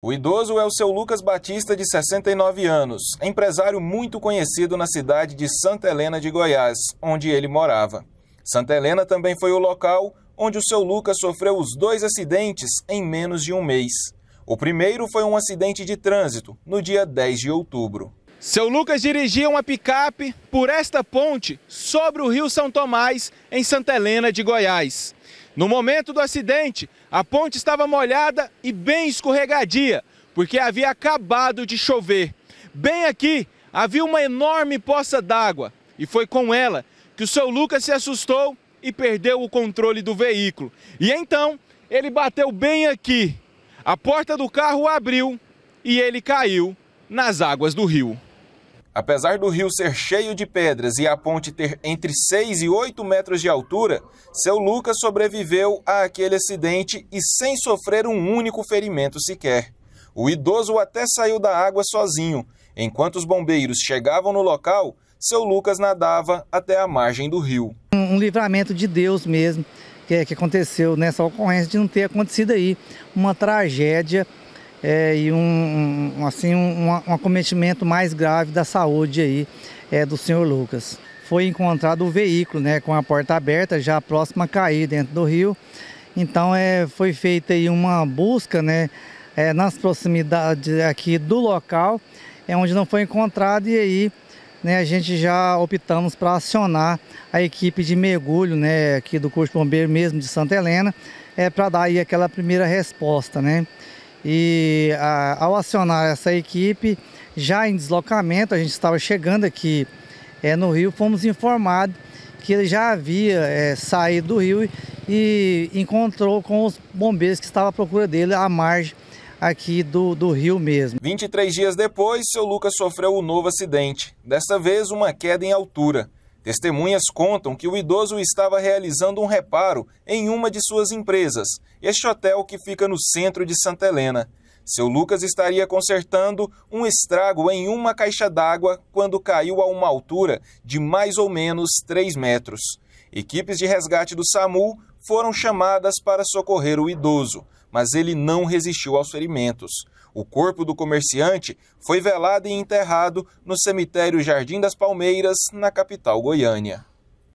O idoso é o seu Lucas Batista, de 69 anos, empresário muito conhecido na cidade de Santa Helena de Goiás, onde ele morava. Santa Helena também foi o local onde o seu Lucas sofreu os dois acidentes em menos de um mês. O primeiro foi um acidente de trânsito, no dia 10 de outubro. Seu Lucas dirigia uma picape por esta ponte sobre o rio São Tomás, em Santa Helena de Goiás. No momento do acidente, a ponte estava molhada e bem escorregadia, porque havia acabado de chover. Bem aqui havia uma enorme poça d'água e foi com ela que o seu Lucas se assustou e perdeu o controle do veículo. E então ele bateu bem aqui. A porta do carro abriu e ele caiu nas águas do rio. Apesar do rio ser cheio de pedras e a ponte ter entre 6 e 8 metros de altura, seu Lucas sobreviveu a aquele acidente e sem sofrer um único ferimento sequer. O idoso até saiu da água sozinho. Enquanto os bombeiros chegavam no local, seu Lucas nadava até a margem do rio. Um livramento de Deus mesmo que, é, que aconteceu nessa ocorrência de não ter acontecido aí uma tragédia é, e um, um assim, um, um, acometimento mais grave da saúde aí, é, do senhor Lucas. Foi encontrado o veículo né, com a porta aberta, já próxima a cair dentro do rio. Então é, foi feita aí uma busca né, é, nas proximidades aqui do local, é onde não foi encontrado e aí né, a gente já optamos para acionar a equipe de mergulho né, aqui do curso Bombeiro mesmo de Santa Helena, é, para dar aí aquela primeira resposta. Né? E a, ao acionar essa equipe, já em deslocamento, a gente estava chegando aqui é, no Rio, fomos informados que ele já havia é, saído do rio e encontrou com os bombeiros que estavam à procura dele à margem aqui do, do rio mesmo. 23 dias depois, seu Lucas sofreu um novo acidente, dessa vez uma queda em altura. Testemunhas contam que o idoso estava realizando um reparo em uma de suas empresas, este hotel que fica no centro de Santa Helena. Seu Lucas estaria consertando um estrago em uma caixa d'água quando caiu a uma altura de mais ou menos 3 metros. Equipes de resgate do SAMU foram chamadas para socorrer o idoso, mas ele não resistiu aos ferimentos. O corpo do comerciante foi velado e enterrado no cemitério Jardim das Palmeiras, na capital Goiânia.